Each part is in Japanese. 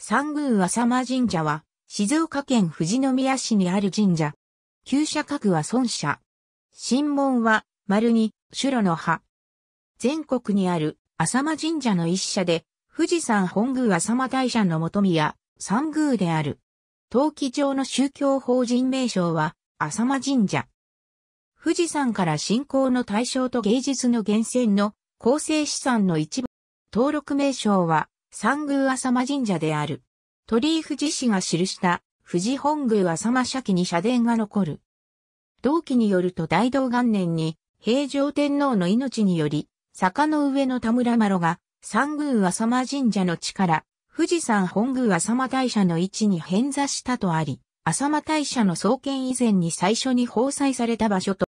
三宮浅間神社は、静岡県富士宮市にある神社。旧社格は孫社。神門は、丸に、修羅の葉。全国にある浅間神社の一社で、富士山本宮浅間大社の元宮、三宮である。陶器上の宗教法人名称は、浅間神社。富士山から信仰の対象と芸術の源泉の構成資産の一部。登録名称は、三宮浅間神社である。鳥居富士が記した富士本宮浅間社記に社殿が残る。同期によると大道元年に平城天皇の命により、坂の上の田村麻呂が三宮浅間神社の地から富士山本宮浅間大社の位置に偏座したとあり、浅間大社の創建以前に最初に放災された場所と、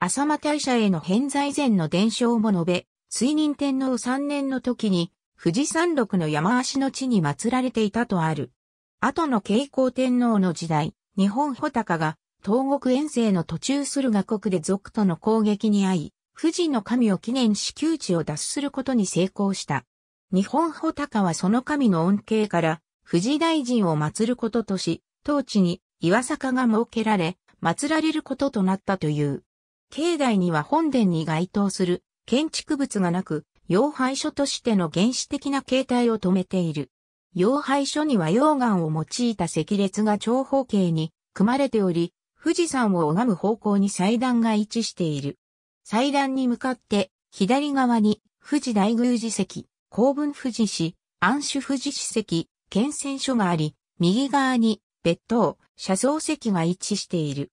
浅間大社への偏座以前の伝承も述べ、水任天皇3年の時に富士山麓の山足の地に祀られていたとある。後の慶光天皇の時代、日本穂高が東国遠征の途中するが国で族との攻撃に遭い、富士の神を記念し窮地を脱することに成功した。日本穂高はその神の恩恵から、富士大臣を祀ることとし、当地に岩坂が設けられ、祀られることとなったという。境内には本殿に該当する建築物がなく、養廃所としての原始的な形態を止めている。養廃所には溶岩を用いた石列が長方形に組まれており、富士山を拝む方向に祭壇が位置している。祭壇に向かって左側に富士大宮寺石、公文富士市、安守富士史石、県選所があり、右側に別当、車窓石が位置している。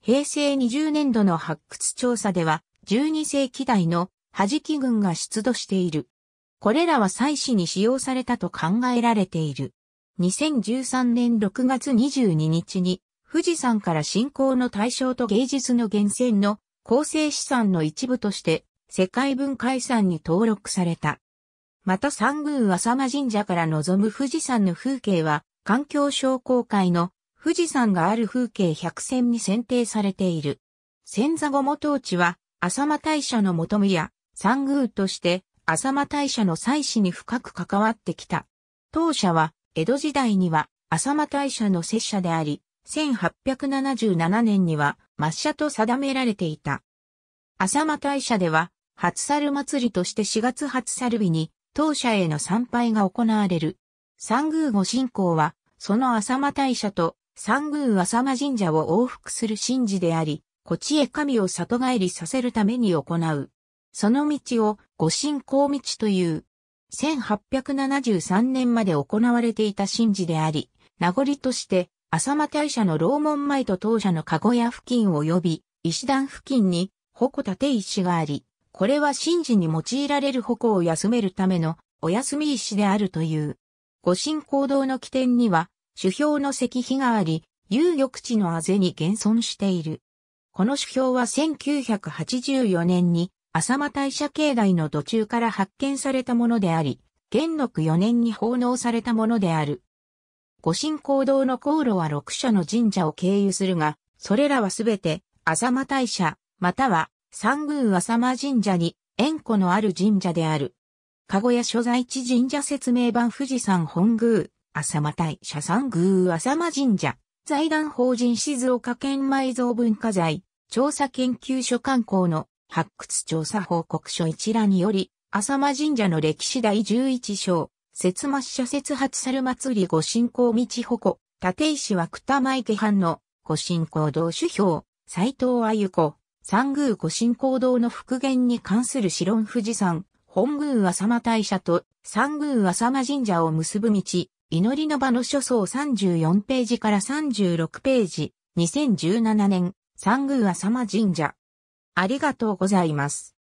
平成20年度の発掘調査では、12世紀代の弾き軍が出土している。これらは祭祀に使用されたと考えられている。2013年6月22日に、富士山から信仰の対象と芸術の源泉の構成資産の一部として世界文化遺産に登録された。また三宮浅間神社から望む富士山の風景は環境商工会の富士山がある風景百選に選定されている。千座後も当地は浅間大社の求宮。や三宮として、浅間大社の祭祀に深く関わってきた。当社は、江戸時代には、浅間大社の拙者であり、1877年には、抹社と定められていた。浅間大社では、初猿祭りとして4月初猿日に、当社への参拝が行われる。三宮御信仰は、その浅間大社と三宮浅間神社を往復する神事であり、こちへ神を里帰りさせるために行う。その道を御神光道という。1873年まで行われていた神事であり、名残として、浅間大社の楼門前と当社の籠屋付近及び、石段付近に、矛立石があり、これは神事に用いられる矛を休めるための、お休み石であるという。御神行動の起点には、主標の石碑があり、遊玉地のあぜに現存している。この主標は1984年に浅間大社境内の途中から発見されたものであり、元禄4年に奉納されたものである。御神行堂の航路は6社の神社を経由するが、それらはすべて、浅間大社、または、三宮浅間神社に、縁故のある神社である。籠や所在地神社説明版富士山本宮、浅間大社三宮浅間神社、財団法人静岡県埋蔵文化財、調査研究所観光の発掘調査報告書一覧により、浅間神社の歴史第11章、節末社節発猿祭り御信仰道保子、立石は北前家藩の御信仰堂主標、斎藤あゆ子、三宮御信仰堂の復元に関する四論富士山、本宮浅間大社と三宮浅間神社を結ぶ道、祈りの場の書層34ページから36ページ、2017年、三宮浅間神社、ありがとうございます。